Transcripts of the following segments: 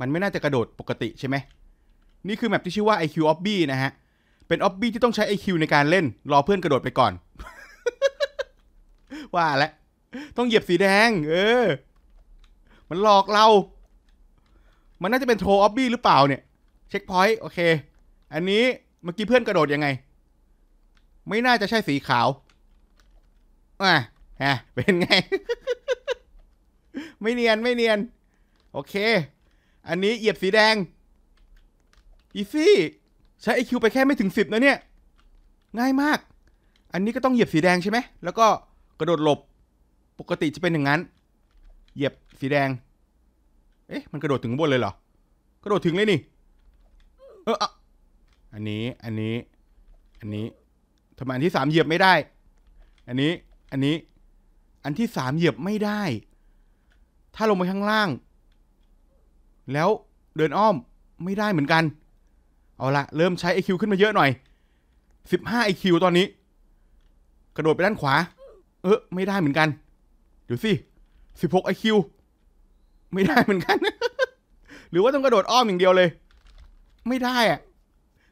มันไม่น่าจะกระโดดปกติใช่ไหม นี่คือแมปที่ชื่อว่า IQ o b b y นะฮะ เป็น o b b y ที่ต้องใช้ IQ ในการเล่น รอเพื่อนกระโดดไปก่อน ว่าแล้ว ต้องเหยียบสีแดง เออ มันหลอกเรา มันน่าจะเป็นโทออบบี้หรือเปล่าเนี่ย เช็คพอยต์โอเค อันนี้เมื่อกี้เพื่อนกระโดดยังไง ไม่น่าจะใช่สีขาว อ่ะฮะ เป็นไง ไม่เนียนไม่เนียน โอเคอันนี้เหยียบสีแดง อีซี่ใช้ไอคิวไปแค่ไม่ถึงสิบนะเนี่ยง่ายมาก อันนี้ก็ต้องเหยียบสีแดงใช่ไหมแล้วก็กระโดดหลบปกติจะเป็นอย่างนั้น เหยียบสีแดงเอ๊ะมันกระโดดถึงบนเลยเหรอกระโดดถึงเลยนี่เอออันนี้อันนี้อันนี้ทำไมอันที่สามเหยียบไม่ได้ อันนี้อันนี้อันที่สามเหยียบไม่ได้ ถ้าลงไปข้างล่างแล้วเดินอ้อมไม่ได้เหมือนกัน เอาละเริ่มใช้ IQ ขึ้นมาเยอะหน่อย15 IQ ตอนนี้ กระโดดไปด้านขวา เออไม่ได้เหมือนกัน เดี๋ยวสิ16 IQ ไม่ได้เหมือนกัน หรือว่าต้องกระโดดอ้อมอย่างเดียวเลย ไม่ได้อะ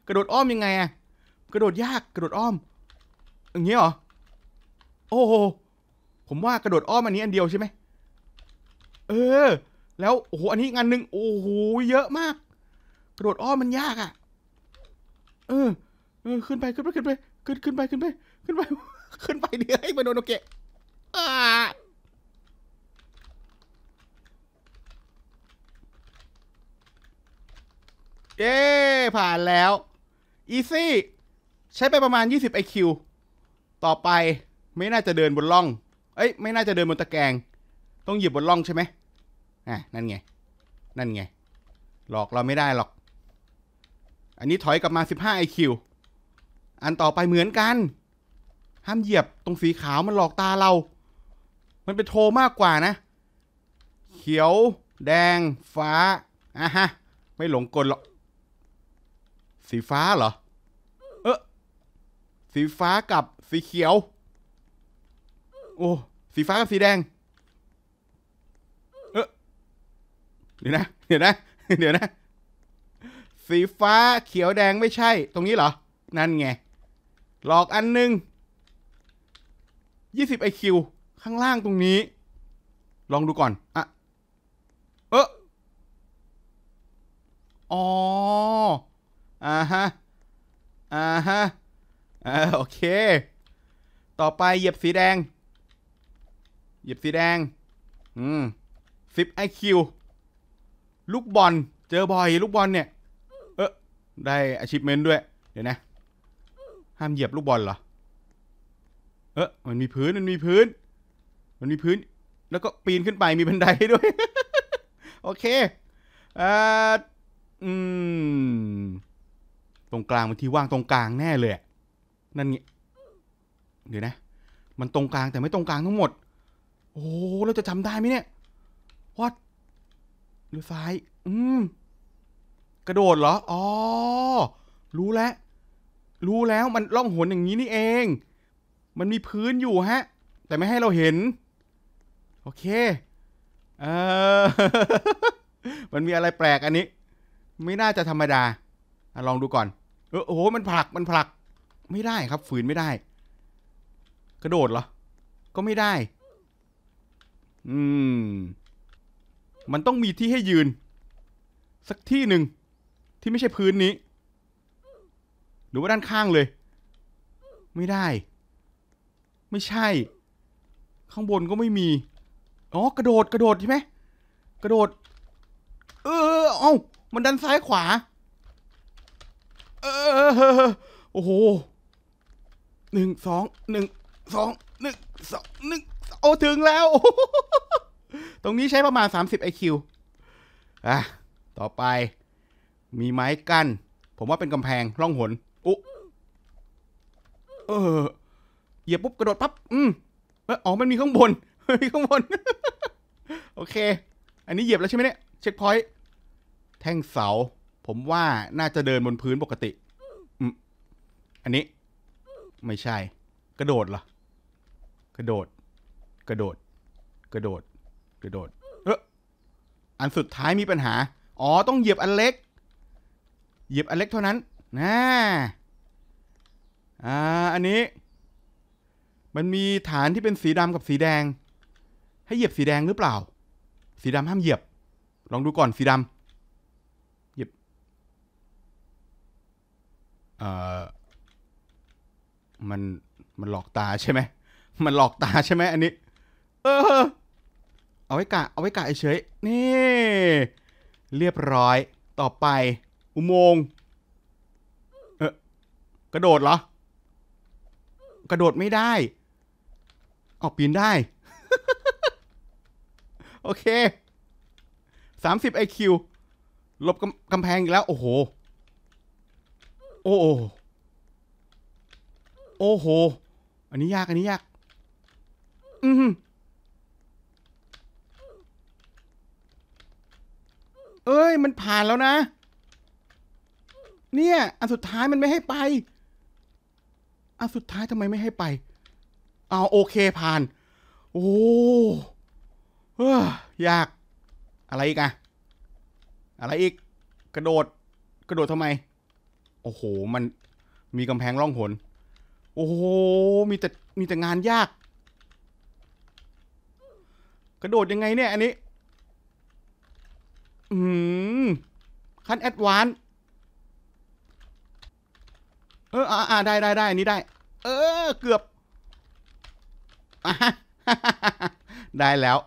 กระโดดอ้อมยังไงอะกระโดดยากกระโดดอ้อมอย่างเงี้ยเหรอโอ้โหผมว่ากระโดดอ้อมอันนี้อันเดียวใช่ไหมเออแล้วโอ้โหอันนี้งานหนึ่งโอ้โหเยอะมากกระโดดอ้อมมันยากอ่ะเออเออขึ้นไป ขึ้นไปขึ้นไปขึ้นขึ้นไปขึ้นไปขึ้นไปขึ้นไปเดี๋ยวให้มาโดนโอเกะอ่าเย้ผ่านแล้วอีซี่ใช้ไปประมาณ20 IQ ต่อไปไม่น่าจะเดินบนล่อง เอ้ยไม่น่าจะเดินบนตะแกรงต้องหยิบบนล่องใช่ไหม่ะนั่นไง นั่นไง หลอกเราไม่ได้หรอก อันนี้ถอยกลับมา 15 IQ อันต่อไปเหมือนกัน ห้ามเหยียบตรงสีขาวมันหลอกตาเรา มันเป็นโทมากกว่านะ เขียว แดง ฟ้าอ่ะฮะ ไม่หลงกลหรอก สีฟ้าเหรอ เออสีฟ้ากับสีเขียว โอ้ สีฟ้ากับสีแดงเดี๋ยวนะเดี๋ยวนะ เดี๋ยวนะ สีฟ้าเขียวแดงไม่ใช่ ตรงนี้เหรอ นั่นไง หลอกอันหนึ่งยี่สิบไอคิวข้างล่างตรงนี้ ลองดูก่อน อ่ะ เอออ๋อ อ่าฮะ อ่าฮะอ่าโอเค ต่อไปเหยียบสีแดง เหยียบสีแดง อืมสิบไอคิวลูกบอลเจอบ่อยลูกบอลเนี่ยเออได้อาชิพเมนต์ด้วย เดี๋ยวนะห้ามเหยียบลูกบอลเหรอเออมันมีพื้นมันมีพื้น มันมีพื้น แล้วก็ปีนขึ้นไปมีบันไดด้วย โอเคอ่าอืมตรงกลางมันที่ว่างตรงกลางแน่เลยนั่นไงเดี๋ยวนะมันตรงกลางแต่ไม่ตรงกลางทั้งหมด โอ้เราจะจำได้ไหมเนี่ย what เลี้ยวซ้าย อืม กระโดดเหรอ อ๋อ รู้แล้ว รู้แล้ว มันล่องหนอย่างนี้นี่เอง มันมีพื้นอยู่ฮะ แต่ไม่ให้เราเห็น โอเคเออมันมีอะไรแปลกอันนี้ ไม่น่าจะธรรมดาอลองดูก่อน เออโอ้โห มันผลัก มันผลัก ไม่ได้ครับ ฝืนไม่ได้ กระโดดเหรอ ก็ไม่ได้ อืมมันต้องมีที่ให้ยืน สักที่หนึ่ง ที่ไม่ใช่พื้นนี้หรือว่าด้านข้างเลย ไม่ได้ ไม่ใช่ ข้างบนก็ไม่มี อ๋อ กระโดดกระโดดใช่ไหม กระโดด เออเอามันดันซ้ายขวาเออโอ้โหหนึ่งสองหนึ่งสองหนึ่งสองหนึ่งโอ้ถึงแล้วตรงนี้ใช้ประมาณ 30 IQ อ่ะต่อไป มีไม้กั้น ผมว่าเป็นกำแพงร่องหนอุ๊เออ เหยียบปุ๊บ กระโดดปั๊บ อืมอ๋อ มันมีข้างบนมีข้างบน โอเค อันนี้เหยียบแล้วใช่ไหมเนี่ย เช็คพอยต์แท่งเสา ผมว่าน่าจะเดินบนพื้นปกติอืมอันนี้ ไม่ใช่ กระโดดเหรอ กระโดด กระโดด กระโดดกระโดดเอออันสุดท้ายมีปัญหา อ๋อต้องเหยียบอันเล็ก เหยียบอันเล็กเท่านั้นนะอ่า อันนี้ มันมีฐานที่เป็นสีดำกับสีแดง ให้เหยียบสีแดงหรือเปล่า สีดำห้ามเหยียบ ลองดูก่อนสีดำเหยียบเอ่อมันมันหลอกตาใช่ไหม มันหลอกตาใช่ไหมอันนี้ เออเอาไว้กะเอาไว้กะเฉยนี่เรียบร้อยต่อไป อุโมงค์เออกระโดดเหรอ กระโดดไม่ได้ออกปีนได้ โอเคสามสิบไอคิวลบกำแพงอีกแล้วโอ้โหโอ้โหโอ้โห อันนี้ยาก อันนี้ยาก อืมเอ้ยมันผ่านแล้วนะเนี่ยอันสุดท้ายมันไม่ให้ไปอันสุดท้ายทำไมไม่ให้ไป เอาโอเคผ่าน โอ้เอ้ยาก อะไรอีกอะอะไรอีก กระโดด กระโดดทำไม โอ้โห มันมีกำแพงร่องหน โอ้โหมีแต่มีแต่งานยาก กระโดดยังไงเนี่ยอันนี้อืม ขั้นแอดวานเอออ่าได้ได้ได้ อันนี้ได้ เออ เกือบ ได้แล้ว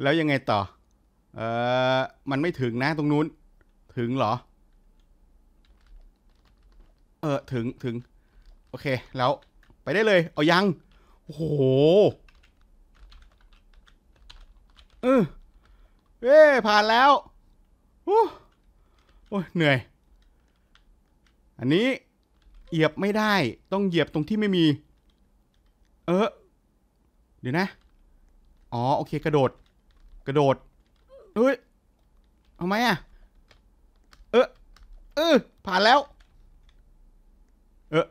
แล้วยังไงต่อ เออมันไม่ถึงนะตรงนู้น ถึงเหรอ เออ ถึง ถึง โอเค แล้ว ไปได้เลย เอายัง โอ้โหเออเอ้ผ่านแล้วโอ้ยเหนื่อย อันนี้เหยียบไม่ได้ ต้องเหยียบตรงที่ไม่มี เออเดี๋ยวนะอ๋อโอเค กระโดด กระโดดเฮ้ยทำไมอ่ะเออเออผ่านแล้วเออ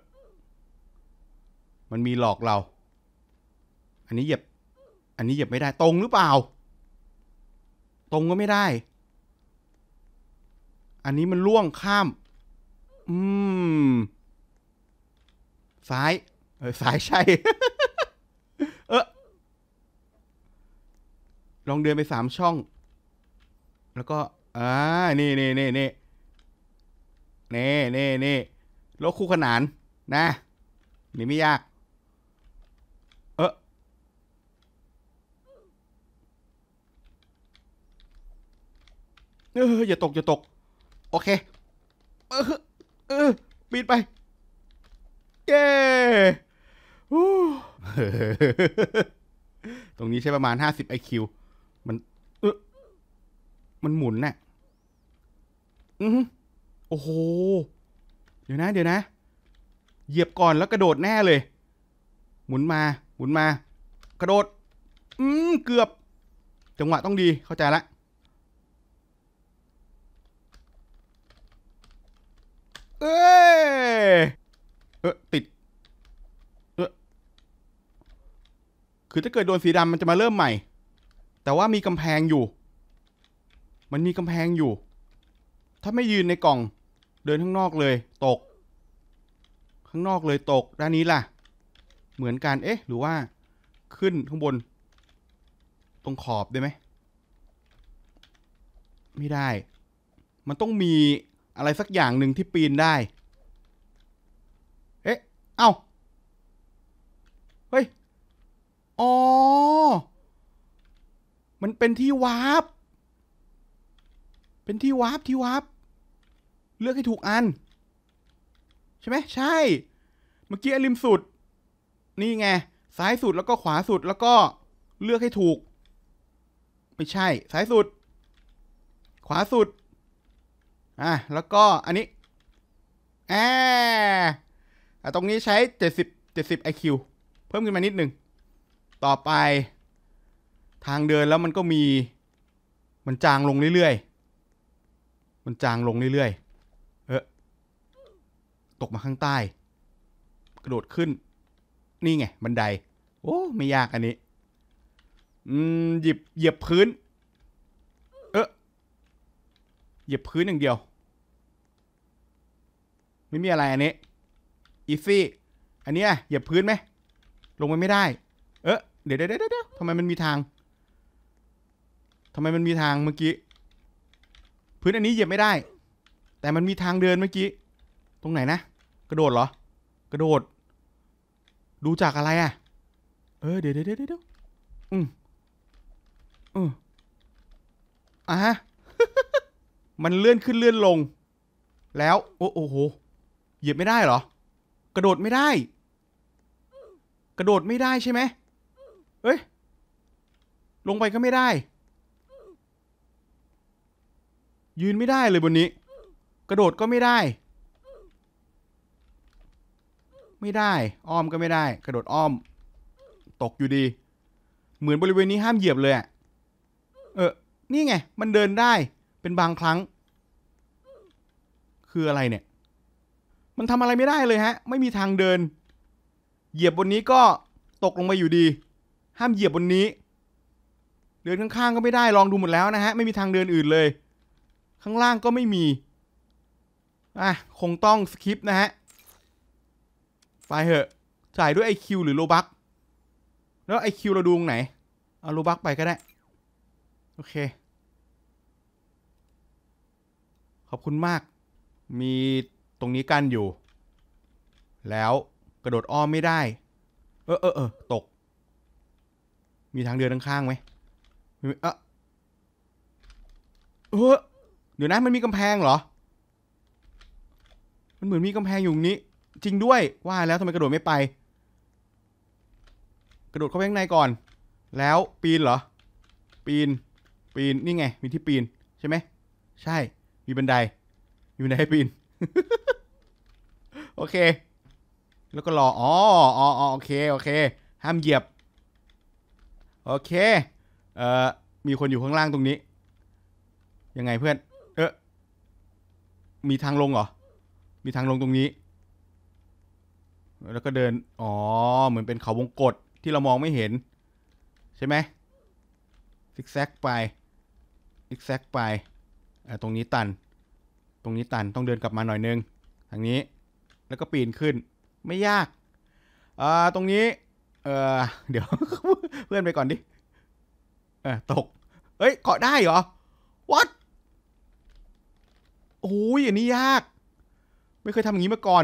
มันมีหลอกเรา อันนี้เหยียบอันนี้เหยียบไม่ได้ตรงหรือเปล่า ตรงก็ไม่ได้อันนี้มันล่วงข้าม อืมซ้าย เออซ้ายใช่ เออลองเดินไปสามช่อง แล้วก็ อ่า นี่นี่นี่นี่นี่นี่นี่รถคู่ขนาน นะ นี่ไม่ยาก เออเอออย่าตกอย่าตกโอเคเออเออบิดไป เย้ตรงนี้ใช้ประมาณห้าสิบไอคิวมันเออมันหมุนน่ะอืมโอ้โหเดี๋ยวนะ เดี๋ยวนะ เหยียบก่อนแล้วกระโดดแน่เลย หมุนมาหมุนมา กระโดดอืมเกือบ จังหวะต้องดีเข้าใจละเออเออติดเออคือถ้าเกิดโดนสีดำมันจะมาเริ่มใหม่ แต่ว่ามีกำแพงอยู่ มันมีกำแพงอยู่ ถ้าไม่ยืนในกล่อง เดินข้างนอกเลย ตก ข้างนอกเลยตก ด้านนี้ล่ะ เหมือนกันเอ๊ะ หรือว่า ขึ้นข้างบน ตรงขอบได้ไหม ไม่ได้ มันต้องมีอะไรสักอย่างหนึ่งที่ปีนได้ เอ๊ะ เอา้า เฮ้ย อ๋อ มันเป็นที่วาร์ป เป็นที่วาร์ปที่วาร์ป เลือกให้ถูกอัน ใช่ไหม ใช่ เมื่อกี้ริมสุด นี่ไง ซ้ายสุดแล้วก็ขวาสุดแล้วก็เลือกให้ถูก ไม่ใช่ ซ้ายสุด ขวาสุดอ่ะแล้วก็อันนี้แอ่ตรงนี้ใช้70 70 IQ เพิ่มขึ้นมานิดหนึ่ง ต่อไป ทางเดินแล้วมันก็มี มันจางลงเรื่อยๆมันจางลงเรื่อยๆเออตกมาข้างใต้ กระโดดขึ้น นี่ไงบันไดโอ้ไม่ยากอันนี้อืมหยิบเหยียบพื้น เออเหยียบพื้นอย่างเดียวไม่มีอะไรอันนี้อีซี่อันนี้เหยียบพื้นไหมลงไปไม่ได้ เออเดี๋ยวเดี๋ยวเดี๋ยวทำไมมันมีทางทำไมมันมีทางเมื่อกี้พื้นอันนี้เหยียบไม่ได้ แต่มันมีทางเดินเมื่อกี้ ตรงไหนนะกระโดดเหรอ กระโดดดูจากอะไรอ่ะเออเดี๋ยวเดี๋ยวเดี๋ยวอืมอืมอ่ะฮะมันเลื่อนขึ้นเลื่อนลง แล้ว โอ้โหหยียบไม่ได้เหรอกระโดดไม่ได้ กระโดดไม่ได้ใช่ไหมเอ้ยลงไปก็ไม่ได้ ยืนไม่ได้เลยบนนี้ กระโดดก็ไม่ได้ ไม่ได้อ้อมก็ไม่ได้ กระโดดอ้อม ตกอยู่ดี เหมือนบริเวณนี้ห้ามเหยียบเลยอะเออนี่ไงมันเดินได้ เป็นบางครั้ง คืออะไรเนี่ยมันทำอะไรไม่ได้เลยฮะไม่มีทางเดิน เหยียบบนนี้ก็ตกลงไปอยู่ดี ห้ามเหยียบบนนี้ เดินข้างๆก็ไม่ได้ลองดูหมดแล้วนะฮะไม่มีทางเดินอื่นเลย ข้างล่างก็ไม่มี อ่ะคงต้องสคิปนะฮะไปเหอะจ่ายด้วยไอคิวหรือโลบักแล้วไอคิวเราดูตรงไหนเอาโลบักไปก็ได้โอเค ขอบคุณมากมีตรงนี้กั้นอยู่ แล้วกระโดดอ้อมไม่ได้ เออเออเออ ตก มีทางเดินข้างๆไหมเออเออเดี๋ยวนะ มันมีกำแพงเหรอ มันเหมือนมีกำแพงอยู่นี้ จริงด้วย ว่าแล้วทำไมกระโดดไม่ไป กระโดดเข้าไปข้างในก่อน แล้วปีนเหรอ ปีน ปีน นี่ไง มีที่ปีนใช่ไหม ใช่ มีบันไดมีบันไดให้ปีนโอเค แล้วก็รออ๋ออ๋อโอเค โอเค ห้ามเหยียบ โอเค เอ่อ มีคนอยู่ข้างล่างตรงนี้ ยังไงเพื่อน เออมีทางลงเหรอ มีทางลงตรงนี้ แล้วก็เดิน อ๋อ เหมือนเป็นเขาวงกตที่เรามองไม่เห็นใช่ไหมซิกแซกไป ซิกแซกไปตรงนี้ตัน ตรงนี้ตัน ต้องเดินกลับมาหน่อยนึง ทางนี้แล้วก็ปีนขึ้น ไม่ยากอ่าตรงนี้ เออเดี๋ยวเพื่อนไปก่อนดิเออตกเอ้ยเกาะได้เหรอ what โอ้ย อันนี้ยาก ไม่เคยทำอย่างนี้มาก่อน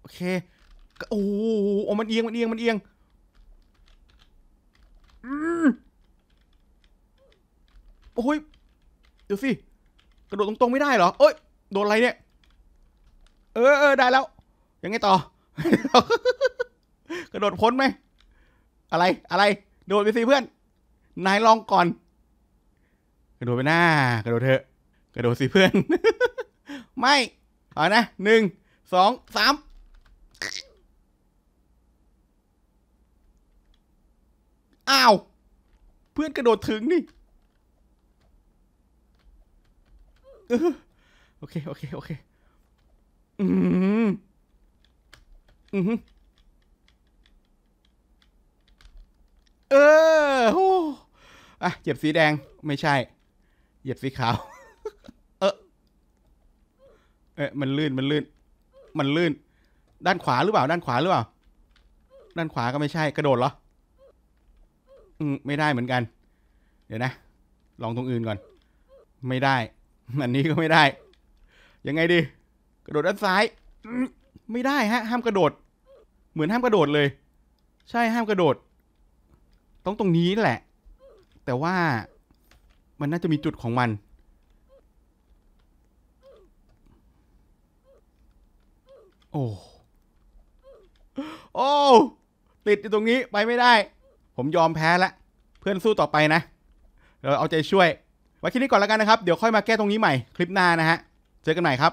โอเคโอ้โหมันเอียง มันเอียง มันเอียงโอ้ย เดี๋ยวสิ กระโดดตรงๆ ไม่ได้เหรอ เอ้ย โดนอะไรเนี่ยเออเออได้แล้วยังไงต่อ กระโดดพ้นไหมอะไรอะไร โดดไปสิเพื่อนนายลองก่อน กระโดดไปหน้ากระโดดเถอะ กระโดดสิเพื่อน ไม่เอานะหนึ่งสองสามอ้าว เพื่อนกระโดดถึงนี่โอเคโอเคโอเคอืม อืม เออโอ้อ่ะ เหยียบสีแดงไม่ใช่ เหยียบสีขาว เออเอ๊ะ มันลื่น มันลื่น มันลื่น ด้านขวาหรือเปล่า ด้านขวาหรือเปล่า ด้านขวาก็ไม่ใช่ กระโดดเหรอ อืม ไม่ได้เหมือนกัน เดี๋ยวนะ ลองตรงอื่นก่อน ไม่ได้ อันนี้ก็ไม่ได้ ยังไงดีกระโดดด้านซ้ายไม่ได้ฮะ ห้ามกระโดด เหมือนห้ามกระโดดเลย ใช่ห้ามกระโดด ต้องตรงนี้แหละ แต่ว่ามันน่าจะมีจุดของมันโอ้โอ้ติดอยู่ตรงนี้ ไปไม่ได้ ผมยอมแพ้ละ เพื่อนสู้ต่อไปนะเราเอาใจช่วยไว้ที่นี้ก่อนแล้วกันนะครับเดี๋ยวค่อยมาแก้ตรงนี้ใหม่คลิปหน้านะฮะเจอกันใหม่ครับ